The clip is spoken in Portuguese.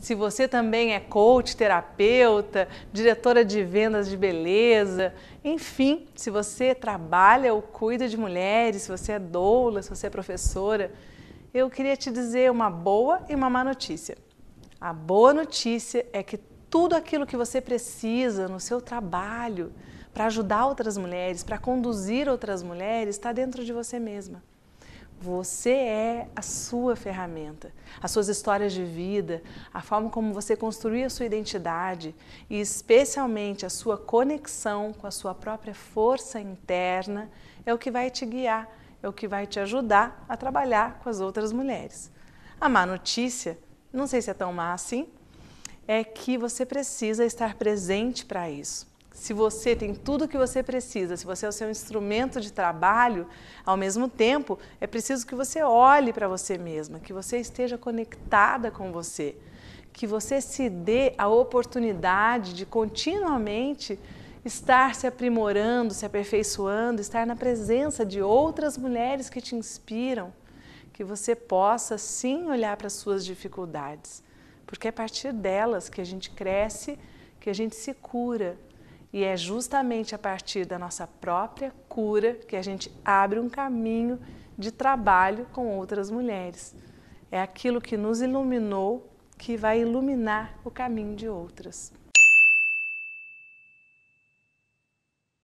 Se você também é coach, terapeuta, diretora de vendas de beleza, enfim, se você trabalha ou cuida de mulheres, se você é doula, se você é professora, eu queria te dizer uma boa e uma má notícia. A boa notícia é que tudo aquilo que você precisa no seu trabalho para ajudar outras mulheres, para conduzir outras mulheres, está dentro de você mesma. Você é a sua ferramenta, as suas histórias de vida, a forma como você construiu a sua identidade e, especialmente, a sua conexão com a sua própria força interna é o que vai te guiar, é o que vai te ajudar a trabalhar com as outras mulheres. A má notícia, não sei se é tão má assim, é que você precisa estar presente para isso se você tem tudo o que você precisa, se você é o seu instrumento de trabalho, ao mesmo tempo é preciso que você olhe para você mesma, que você esteja conectada com você, que você se dê a oportunidade de continuamente estar se aprimorando, se aperfeiçoando, estar na presença de outras mulheres que te inspiram, que você possa sim olhar para as suas dificuldades, porque é a partir delas que a gente cresce, que a gente se cura e é justamente a partir da nossa própria cura que a gente abre um caminho de trabalho com outras mulheres. É aquilo que nos iluminou que vai iluminar o caminho de outras.